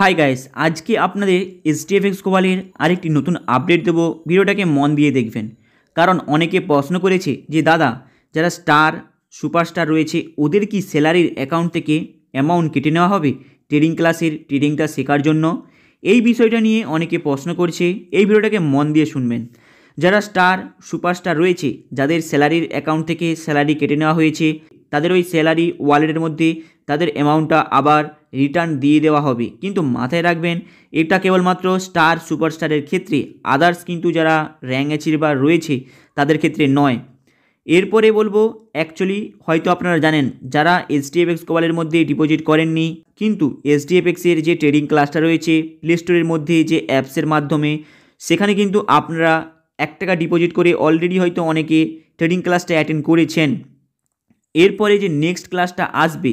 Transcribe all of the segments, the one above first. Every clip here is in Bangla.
হাই গাইস আজকে আপনাদের এসটিএফএক্স কোবালের আরেকটি নতুন আপডেট দেবো ভিডিওটাকে মন দিয়ে দেখবেন কারণ অনেকে প্রশ্ন করেছে যে দাদা যারা স্টার সুপারস্টার রয়েছে ওদের কি স্যালারির অ্যাকাউন্ট থেকে অ্যামাউন্ট কেটে নেওয়া হবে ট্রেডিং ক্লাসের ট্রেডিংটা শেখার জন্য এই বিষয়টা নিয়ে অনেকে প্রশ্ন করছে এই ভিডিওটাকে মন দিয়ে শুনবেন যারা স্টার সুপারস্টার রয়েছে যাদের স্যালারির অ্যাকাউন্ট থেকে স্যালারি কেটে নেওয়া হয়েছে তাদের ওই স্যালারি ওয়ালেটের মধ্যে তাদের অ্যামাউন্টটা আবার রিটার্ন দিয়ে দেওয়া হবে কিন্তু মাথায় রাখবেন এটা কেবলমাত্র স্টার সুপারস্টারের ক্ষেত্রে আদার্স কিন্তু যারা র্যাঙ্ক অ্যাচিভার রয়েছে তাদের ক্ষেত্রে নয় এরপরে বলবো অ্যাকচুয়ালি হয়তো আপনারা জানেন যারা এসডিএফএক্স কোয়ালের মধ্যে ডিপোজিট করেননি কিন্তু এসডিএফএক্সের যে ট্রেডিং ক্লাসটা রয়েছে প্লে স্টোরের মধ্যে যে অ্যাপসের মাধ্যমে সেখানে কিন্তু আপনারা এক টাকা ডিপোজিট করে অলরেডি হয়তো অনেকে ট্রেডিং ক্লাসটা অ্যাটেন্ড করেছেন এরপরে যে নেক্সট ক্লাসটা আসবে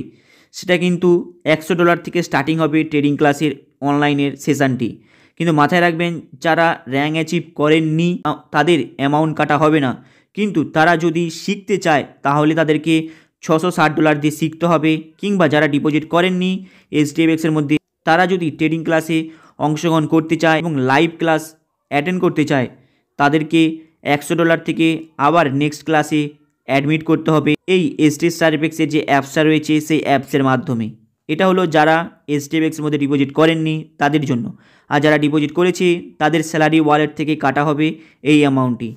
সেটা কিন্তু একশো ডলার থেকে স্টার্টিং হবে ট্রেডিং ক্লাসের অনলাইনের সেশানটি কিন্তু মাথায় রাখবেন যারা র্যাঙ্ক অ্যাচিভ করেননি তাদের অ্যামাউন্ট কাটা হবে না কিন্তু তারা যদি শিখতে চায় তাহলে তাদেরকে ছশো ষাট ডলার দিয়ে শিখতে হবে কিংবা যারা ডিপোজিট করেননি এসডিএফএক্সের মধ্যে তারা যদি ট্রেডিং ক্লাসে অংশগ্রহণ করতে চায় এবং লাইভ ক্লাস অ্যাটেন্ড করতে চায় তাদেরকে একশো ডলার থেকে আবার নেক্সট ক্লাসে অ্যাডমিট করতে হবে এই এস টি সার্ভিক্সের যে অ্যাপসটা রয়েছে সেই অ্যাপসের মাধ্যমে এটা হলো যারা এস এসটিএফএক্সের মধ্যে ডিপোজিট করেননি তাদের জন্য আর যারা ডিপোজিট করেছে তাদের স্যালারি ওয়ালেট থেকে কাটা হবে এই অ্যামাউন্টটি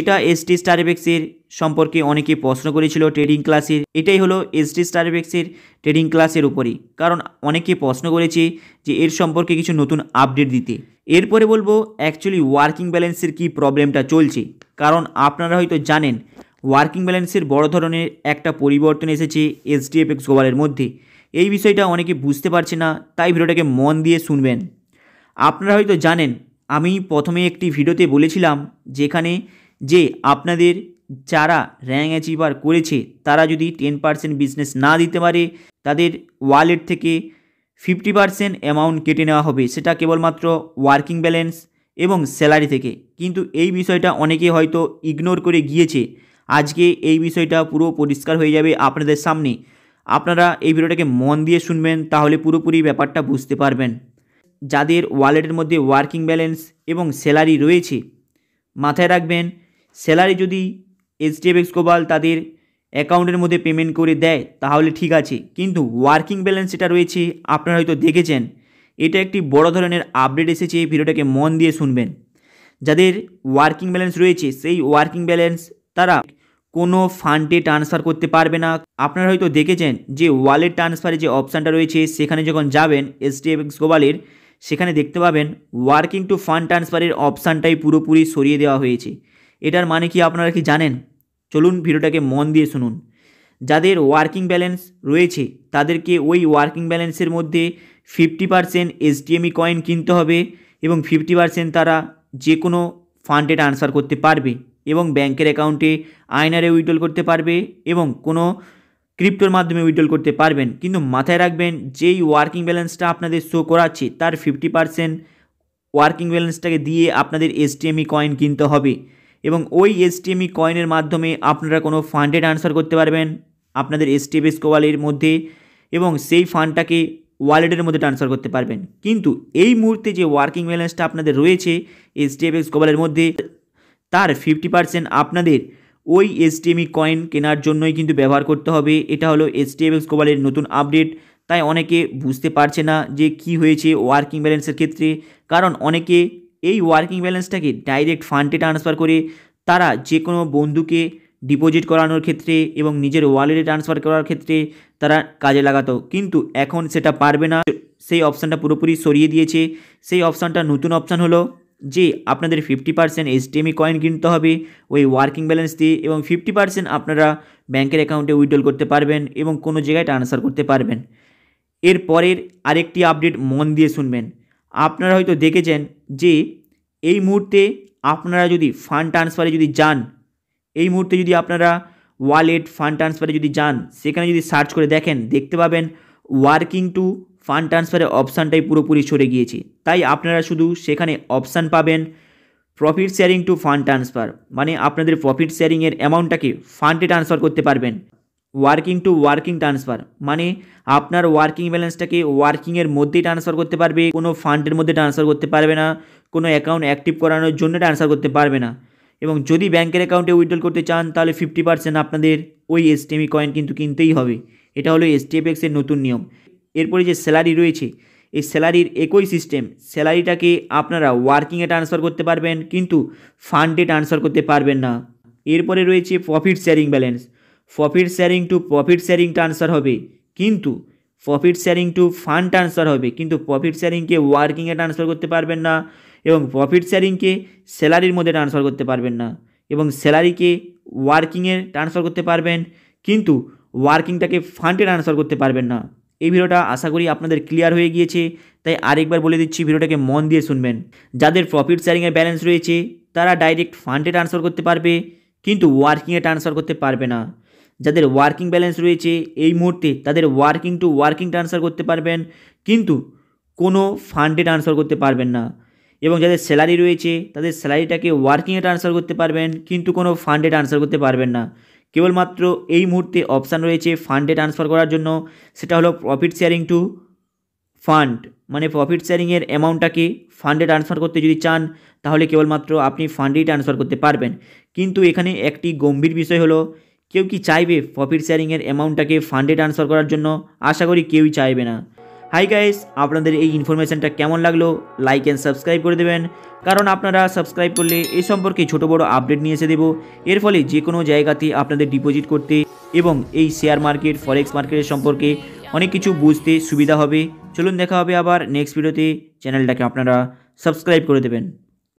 এটা এসটি স্টারবেক্সের সম্পর্কে অনেকে প্রশ্ন করেছিল ট্রেডিং ক্লাসের এটাই হলো এসটি স্টারবেক্সের ট্রেডিং ক্লাসের উপরে কারণ অনেকে প্রশ্ন করেছে যে এর সম্পর্কে কিছু নতুন আপডেট দিতে এরপরে বলবো অ্যাকচুয়ালি ওয়ার্কিং ব্যালেন্সের কি প্রবলেমটা চলছে কারণ আপনারা হয়তো জানেন ওয়ার্কিং ব্যালেন্সের বড় ধরনের একটা পরিবর্তন এসেছে এক্স গোয়ালের মধ্যে এই বিষয়টা অনেকে বুঝতে পারছে না তাই ভিডিওটাকে মন দিয়ে শুনবেন আপনারা হয়তো জানেন আমি প্রথমে একটি ভিডিওতে বলেছিলাম যেখানে যে আপনাদের যারা র্যাঙ্ক অ্যাচিভার করেছে তারা যদি টেন পার্সেন্ট বিজনেস না দিতে পারে তাদের ওয়ালেট থেকে ফিফটি পার্সেন্ট অ্যামাউন্ট কেটে নেওয়া হবে সেটা কেবলমাত্র ওয়ার্কিং ব্যালেন্স এবং স্যালারি থেকে কিন্তু এই বিষয়টা অনেকে হয়তো ইগনোর করে গিয়েছে আজকে এই বিষয়টা পুরো পরিষ্কার হয়ে যাবে আপনাদের সামনে আপনারা এই ভিডিওটাকে মন দিয়ে শুনবেন তাহলে পুরোপুরি ব্যাপারটা বুঝতে পারবেন যাদের ওয়ালেটের মধ্যে ওয়ার্কিং ব্যালেন্স এবং স্যালারি রয়েছে মাথায় রাখবেন স্যালারি যদি এইচডিএফএক্স গোবাল তাদের অ্যাকাউন্টের মধ্যে পেমেন্ট করে দেয় তাহলে ঠিক আছে কিন্তু ওয়ার্কিং ব্যালেন্স যেটা রয়েছে আপনারা হয়তো দেখেছেন এটা একটি বড় ধরনের আপডেট এসেছে ভিডিওটাকে মন দিয়ে শুনবেন যাদের ওয়ার্কিং ব্যালেন্স রয়েছে সেই ওয়ার্কিং ব্যালেন্স তারা কোনো ফান্ডে ট্রান্সফার করতে পারবে না আপনারা হয়তো দেখেছেন যে ওয়ালেট ট্রান্সফারে যে অপশানটা রয়েছে সেখানে যখন যাবেন এসডিএফএক্স গোবালের সেখানে দেখতে পাবেন ওয়ার্কিং টু ফান্ড ট্রান্সফারের অপশানটাই পুরোপুরি সরিয়ে দেওয়া হয়েছে এটার মানে কি আপনারা কি জানেন চলুন ভিডিওটাকে মন দিয়ে শুনুন যাদের ওয়ার্কিং ব্যালেন্স রয়েছে তাদেরকে ওই ওয়ার্কিং ব্যালেন্সের মধ্যে ফিফটি পারসেন্ট এসডিএমই কয়েন কিনতে হবে এবং ফিফটি পারসেন্ট তারা যে কোনো ফান্ডে ট্রান্সফার করতে পারবে এবং ব্যাংকের অ্যাকাউন্টে আয়নারে উইড্রল করতে পারবে এবং কোনো ক্রিপ্টোর মাধ্যমে উইড্রল করতে পারবেন কিন্তু মাথায় রাখবেন যেই ওয়ার্কিং ব্যালেন্সটা আপনাদের শো করাচ্ছে তার ফিফটি পারসেন্ট ওয়ার্কিং ব্যালেন্সটাকে দিয়ে আপনাদের এসটিএমই কয়েন e কিনতে হবে এবং ওই e এসটিএমই কয়েনের মাধ্যমে আপনারা কোনো ফান্ডে ট্রান্সফার করতে পারবেন আপনাদের e এসটিএফএস কোয়ালের মধ্যে এবং সেই ফান্ডটাকে ওয়ালেটের মধ্যে ট্রান্সফার করতে পারবেন কিন্তু এই মুহূর্তে যে ওয়ার্কিং ব্যালেন্সটা আপনাদের রয়েছে এসটিএফএস কোয়ালের মধ্যে তার ফিফটি পার্সেন্ট আপনাদের ওই এসটিএমই কয়েন কেনার জন্যই কিন্তু ব্যবহার করতে হবে এটা হলো এসটিএমএক্স কোবালের নতুন আপডেট তাই অনেকে বুঝতে পারছে না যে কি হয়েছে ওয়ার্কিং ব্যালেন্সের ক্ষেত্রে কারণ অনেকে এই ওয়ার্কিং ব্যালেন্সটাকে ডাইরেক্ট ফান্ডে ট্রান্সফার করে তারা যে কোনো বন্ধুকে ডিপোজিট করানোর ক্ষেত্রে এবং নিজের ওয়ালেটে ট্রান্সফার করার ক্ষেত্রে তারা কাজে লাগাতো কিন্তু এখন সেটা পারবে না সেই অপশানটা পুরোপুরি সরিয়ে দিয়েছে সেই অপশানটা নতুন অপশান হলো যে আপনাদের ফিফটি পার্সেন্ট এইচটিএমই কয়েন কিনতে হবে ওই ওয়ার্কিং ব্যালেন্স দিয়ে এবং ফিফটি পার্সেন্ট আপনারা ব্যাংকের অ্যাকাউন্টে উইড্রল করতে পারবেন এবং কোনো জায়গায় ট্রান্সফার করতে পারবেন এর পরের আরেকটি আপডেট মন দিয়ে শুনবেন আপনারা হয়তো দেখেছেন যে এই মুহূর্তে আপনারা যদি ফান্ড ট্রান্সফারে যদি যান এই মুহূর্তে যদি আপনারা ওয়ালেট ফান্ড ট্রান্সফারে যদি যান সেখানে যদি সার্চ করে দেখেন দেখতে পাবেন ওয়ার্কিং টু ফান্ড ট্রান্সফারের অপশানটাই পুরোপুরি সরে গিয়েছে তাই আপনারা শুধু সেখানে অপশান পাবেন profit sharing to fund transfer মানে আপনাদের প্রফিট শেয়ারিংয়ের অ্যামাউন্টটাকে ফান্ডে ট্রান্সফার করতে পারবেন ওয়ার্কিং টু ওয়ার্কিং ট্রান্সফার মানে আপনার ওয়ার্কিং ব্যালেন্সটাকে ওয়ার্কিংয়ের মধ্যেই ট্রান্সফার করতে পারবে কোনো ফান্ডের মধ্যে ট্রান্সফার করতে পারবে না কোনো অ্যাকাউন্ট অ্যাক্টিভ করানোর জন্য ট্রান্সফার করতে পারবে না এবং যদি ব্যাংকের অ্যাকাউন্টে উইথড্রল করতে চান তাহলে ফিফটি পার্সেন্ট আপনাদের ওই এসটিএমই কয়েন e কিন্তু কিনতেই হবে এটা হলো এসটিএফএক্সের নতুন নিয়ম এরপরে যে স্যালারি রয়েছে এই স্যালারির একই সিস্টেম স্যালারিটাকে আপনারা ওয়ার্কিংয়ে ট্রান্সফার করতে পারবেন কিন্তু ফান্ডে ট্রান্সফার করতে পারবেন না এরপরে রয়েছে profit sharing balance profit sharing to profit sharing transfer হবে কিন্তু profit sharing to fund transfer হবে কিন্তু প্রফিট শেয়ারিংকে ওয়ার্কিংয়ে ট্রান্সফার করতে পারবেন না এবং প্রফিট শেয়ারিংকে স্যালারির মধ্যে ট্রান্সফার করতে পারবেন না এবং স্যালারিকে ওয়ার্কিংয়ে ট্রান্সফার করতে পারবেন কিন্তু ওয়ার্কিংটাকে ফান্ডে ট্রান্সফার করতে পারবেন না এই ভিডিওটা আশা করি আপনাদের ক্লিয়ার হয়ে গিয়েছে তাই আরেকবার বলে দিচ্ছি ভিডিওটাকে মন দিয়ে শুনবেন যাদের প্রফিট শেয়ারিংয়ের ব্যালেন্স রয়েছে তারা ডাইরেক্ট ফান্ডে ট্রান্সফার করতে পারবে কিন্তু ওয়ার্কিংয়ে ট্রান্সফার করতে পারবে না যাদের ওয়ার্কিং ব্যালেন্স রয়েছে এই মুহূর্তে তাদের ওয়ার্কিং টু ওয়ার্কিং ট্রান্সফার করতে পারবেন কিন্তু কোনো ফান্ডে ট্রান্সফার করতে পারবেন না এবং যাদের স্যালারি রয়েছে তাদের স্যালারিটাকে ওয়ার্কিংয়ে ট্রান্সফার করতে পারবেন কিন্তু কোনো ফান্ডে ট্রান্সফার করতে পারবেন না কেবলমাত্র এই মুহূর্তে অপশান রয়েছে ফান্ডে ট্রান্সফার করার জন্য সেটা হলো প্রফিট শেয়ারিং টু ফান্ড মানে প্রফিট শেয়ারিংয়ের অ্যামাউন্টটাকে ফান্ডে ট্রান্সফার করতে যদি চান তাহলে কেবলমাত্র আপনি ফান্ডেই ট্রান্সফার করতে পারবেন কিন্তু এখানে একটি গম্ভীর বিষয় হলো কেউ কি চাইবে প্রফিট শেয়ারিংয়ের অ্যামাউন্টটাকে ফান্ডে ট্রান্সফার করার জন্য আশা করি কেউই চাইবে না হাই গাইস আপনাদের এই ইনফরমেশানটা কেমন লাগলো লাইক অ্যান্ড সাবস্ক্রাইব করে দেবেন কারণ আপনারা সাবস্ক্রাইব করলে এ সম্পর্কে ছোট বড় আপডেট নিয়ে এসে দেব এর ফলে যে কোনো জায়গাতে আপনাদের ডিপোজিট করতে এবং এই শেয়ার মার্কেট ফরেক্স মার্কেটের সম্পর্কে অনেক কিছু বুঝতে সুবিধা হবে চলুন দেখা হবে আবার নেক্সট ভিডিওতে চ্যানেলটাকে আপনারা সাবস্ক্রাইব করে দেবেন